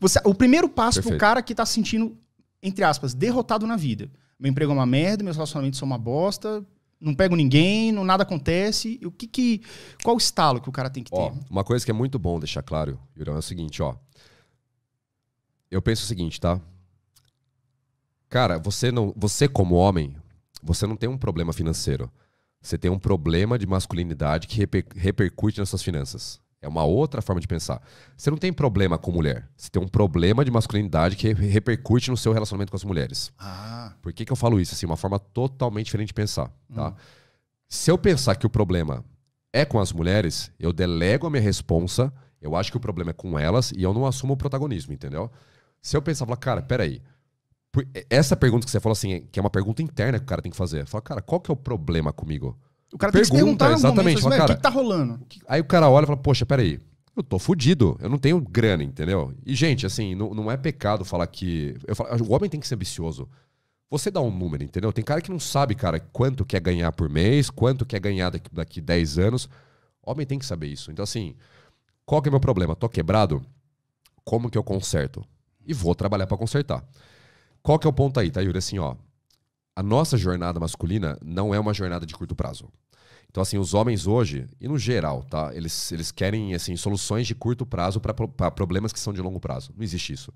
Você, o primeiro passo para o cara que está se sentindo, entre aspas, derrotado na vida. Meu emprego é uma merda, meus relacionamentos são uma bosta, não pego ninguém, não nada acontece. o que que qual o estalo que o cara tem que ó, ter? Uma coisa que é muito bom deixar claro, Yurão, é o seguinte, ó. Eu penso o seguinte, tá? Cara, você não, você como homem, você não tem um problema financeiro. Você tem um problema de masculinidade que reper, repercute nas suas finanças. É uma outra forma de pensar. Você não tem problema com mulher. Você tem um problema de masculinidade que repercute no seu relacionamento com as mulheres. Ah. Por que, que eu falo isso? Assim, uma forma totalmente diferente de pensar. Tá? Hum. Se eu pensar que o problema é com as mulheres, eu delego a minha responsa, eu acho que o problema é com elas e eu não assumo o protagonismo, entendeu? Se eu pensar, falar, cara, peraí. Essa pergunta que você falou assim, que é uma pergunta interna que o cara tem que fazer. Fala, cara, qual que é o problema comigo? O cara pergunta, tem que perguntar exatamente, momentos, cara, tá o que, que tá rolando? Aí o cara olha e fala, poxa, peraí, eu tô fudido, eu não tenho grana, entendeu? E, gente, assim, não, não é pecado falar que. Eu falo, o homem tem que ser ambicioso. Você dá um número, entendeu? Tem cara que não sabe, cara, quanto quer ganhar por mês, quanto quer ganhar daqui, daqui 10 anos. Homem tem que saber isso. Então, assim, qual que é o meu problema? Tô quebrado? Como que eu conserto? E vou trabalhar para consertar. Qual que é o ponto aí, tá, Yuri? Assim, ó, a nossa jornada masculina não é uma jornada de curto prazo. Então, assim, os homens hoje, e no geral, tá? Eles, eles querem, assim, soluções de curto prazo para problemas que são de longo prazo. Não existe isso.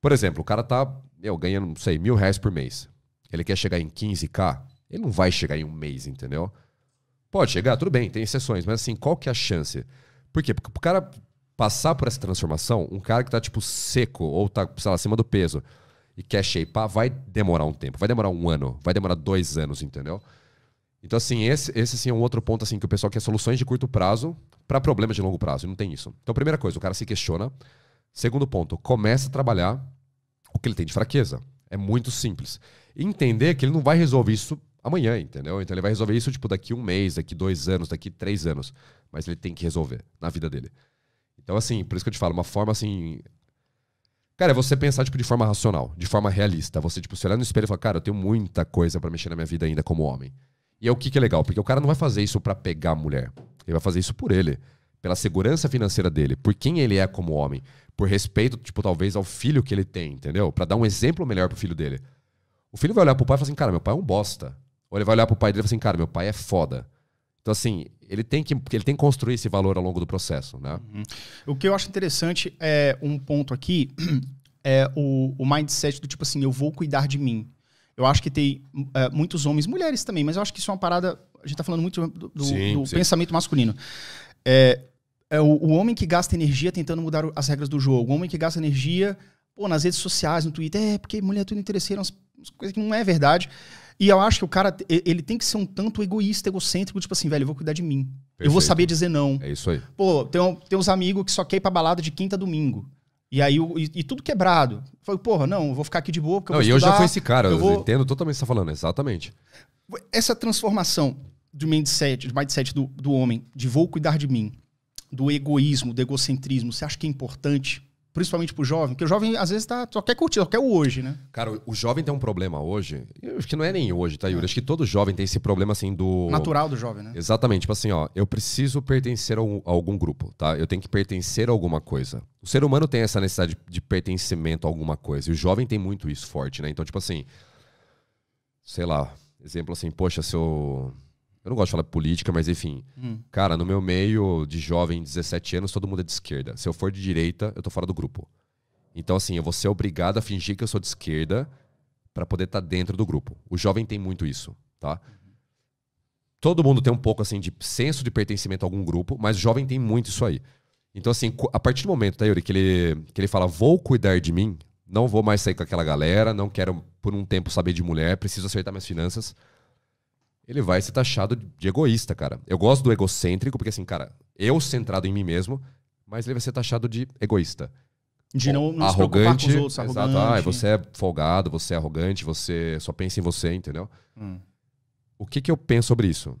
Por exemplo, o cara tá, eu ganhando, não sei, mil reais por mês. Ele quer chegar em 15k, ele não vai chegar em um mês, entendeu? Pode chegar, tudo bem, tem exceções, mas assim, qual que é a chance? Por quê? Porque o cara passar por essa transformação, um cara que tá, tipo, seco ou tá, sei lá, acima do peso, e quer shapear, vai demorar um tempo. Vai demorar um ano, vai demorar dois anos, entendeu? Então, assim, esse, esse assim, é um outro ponto assim que o pessoal quer soluções de curto prazo para problemas de longo prazo. E não tem isso. Então, primeira coisa, o cara se questiona. Segundo ponto, começa a trabalhar o que ele tem de fraqueza. É muito simples. entender que ele não vai resolver isso amanhã, entendeu? Então ele vai resolver isso tipo daqui um mês, daqui dois anos, daqui três anos, mas ele tem que resolver na vida dele. Então assim, por isso que eu te falo, uma forma assim Cara, é você pensar, tipo, de forma racional, de forma realista. Você, tipo, se olhar no espelho e falar, cara, eu tenho muita coisa para mexer na minha vida ainda como homem. E é o que, que é legal, porque o cara não vai fazer isso para pegar a mulher. Ele vai fazer isso por ele, pela segurança financeira dele, por quem ele é como homem, por respeito, tipo, talvez ao filho que ele tem, entendeu? Para dar um exemplo melhor pro filho dele. O filho vai olhar pro pai e falar assim, cara, meu pai é um bosta. Ou ele vai olhar pro pai dele e falar assim, cara, meu pai é foda. Então, assim, ele tem que ele tem que construir esse valor ao longo do processo, né? Uhum. O que eu acho interessante é um ponto aqui é o, o mindset do tipo assim, eu vou cuidar de mim. Eu acho que tem é, muitos homens, mulheres também, mas eu acho que isso é uma parada. A gente está falando muito do, do, sim, do sim. pensamento masculino. É, é o, o, homem que gasta energia tentando mudar as regras do jogo, o homem que gasta energia pô, nas redes sociais, no Twitter, é porque mulher tudo interesseira, umas coisas que não é verdade. E eu acho que o cara, ele tem que ser um tanto egoísta, egocêntrico, tipo assim, velho, eu vou cuidar de mim. Perfeito. Eu vou saber dizer não. É isso aí. Pô, tem, tem uns amigos que só quer ir pra balada de quinta a domingo. E aí, e, e tudo quebrado. Falei, porra, não, eu vou ficar aqui de boa porque não, eu vou e estudar, eu já fui esse cara, eu, eu entendo totalmente o que você tá falando, exatamente. Essa transformação de mindset, de mindset do, do homem, de vou cuidar de mim, do egoísmo, do egocentrismo, você acha que é importante principalmente pro jovem? Porque o jovem, às vezes, tá, só quer curtir, só quer o hoje, né? Cara, o jovem tem um problema hoje. Eu acho que não é nem hoje, tá, Yuri? É. Acho que todo jovem tem esse problema, assim, do. Natural do jovem, né? Exatamente. Tipo assim, ó, eu preciso pertencer a, a algum grupo, tá? Eu tenho que pertencer a alguma coisa. O ser humano tem essa necessidade de pertencimento a alguma coisa. E o jovem tem muito isso forte, né? Então, tipo assim. Sei lá, exemplo assim, poxa, se eu eu não gosto de falar política, mas enfim. Hum. Cara, no meu meio de jovem, 17 anos, todo mundo é de esquerda. Se eu for de direita, eu tô fora do grupo. Então, assim, eu vou ser obrigado a fingir que eu sou de esquerda para poder estar tá dentro do grupo. O jovem tem muito isso, tá? Todo mundo tem um pouco, assim, de senso de pertencimento a algum grupo, mas o jovem tem muito isso aí. Então, assim, a partir do momento, tá, Yuri, que ele, que ele fala, vou cuidar de mim, não vou mais sair com aquela galera, não quero, por um tempo, saber de mulher, preciso acertar minhas finanças ele vai ser taxado de egoísta, cara. Eu gosto do egocêntrico, porque assim, cara, eu centrado em mim mesmo, mas ele vai ser taxado de egoísta. De não, não arrogante, se com os outros, exato, Ah, você é folgado, você é arrogante, você só pensa em você, entendeu? Hum. O que, que eu penso sobre isso?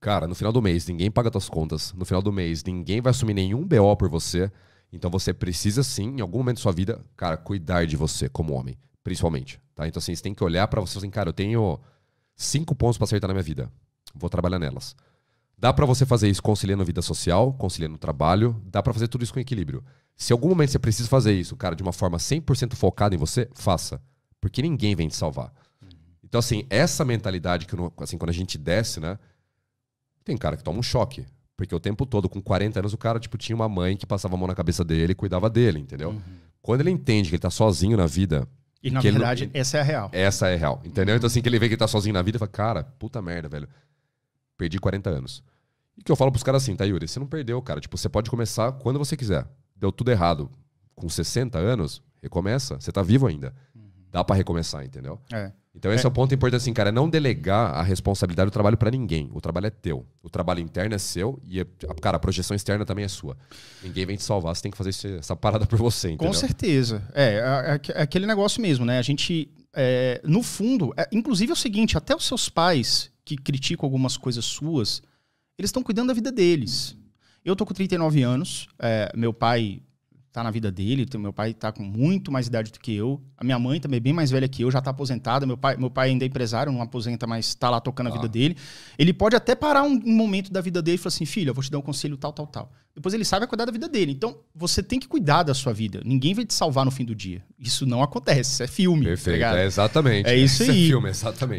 Cara, no final do mês ninguém paga suas contas, no final do mês ninguém vai assumir nenhum BO por você, então você precisa sim, em algum momento da sua vida, cara, cuidar de você como homem, principalmente, tá? Então assim, você tem que olhar para você assim, cara, eu tenho cinco pontos para acertar na minha vida. Vou trabalhar nelas. Dá para você fazer isso conciliando a vida social, conciliando o trabalho, dá para fazer tudo isso com equilíbrio. Se em algum momento você precisa fazer isso, cara, de uma forma 100% focada em você, faça. Porque ninguém vem te salvar. Uhum. Então, assim, essa mentalidade que, assim, quando a gente desce, né? Tem cara que toma um choque. Porque o tempo todo, com 40 anos, o cara, tipo, tinha uma mãe que passava a mão na cabeça dele e cuidava dele, entendeu? Uhum. Quando ele entende que ele tá sozinho na vida, e na verdade, essa é a real. Essa é a real, entendeu? Então, assim, que ele vê que ele tá sozinho na vida e fala, cara, puta merda, velho. Perdi 40 anos. E que eu falo pros caras assim, tá, Yuri, você não perdeu, cara. Tipo, você pode começar quando você quiser. Deu tudo errado. Com 60 anos, recomeça. Você tá vivo ainda. Uhum. Dá para recomeçar, entendeu? É. Então esse é, é o ponto importante, assim, cara, é não delegar a responsabilidade do trabalho para ninguém. O trabalho é teu. O trabalho interno é seu e, é, cara, a projeção externa também é sua. Ninguém vem te salvar, você tem que fazer essa parada por você, entendeu? Com certeza. É, é aquele negócio mesmo, né? A gente, é, no fundo, é, inclusive é o seguinte, até os seus pais que criticam algumas coisas suas, eles estão cuidando da vida deles. Eu tô com 39 anos, meu pai tá na vida dele. Então meu pai tá com muito mais idade do que eu. A minha mãe também é bem mais velha que eu, já tá aposentada. Meu pai, meu pai ainda é empresário, não aposenta, mas tá lá tocando ah. a vida ah. dele. Ele pode até parar um, um momento da vida dele e falar assim: filho, eu vou te dar um conselho tal, tal, tal. Depois ele sabe cuidar da vida dele. Então, você tem que cuidar da sua vida. Ninguém vai te salvar no fim do dia. Isso não acontece. Isso é filme. Tá Perfeito. Tá é exatamente. É isso aí. Isso é filme, exatamente.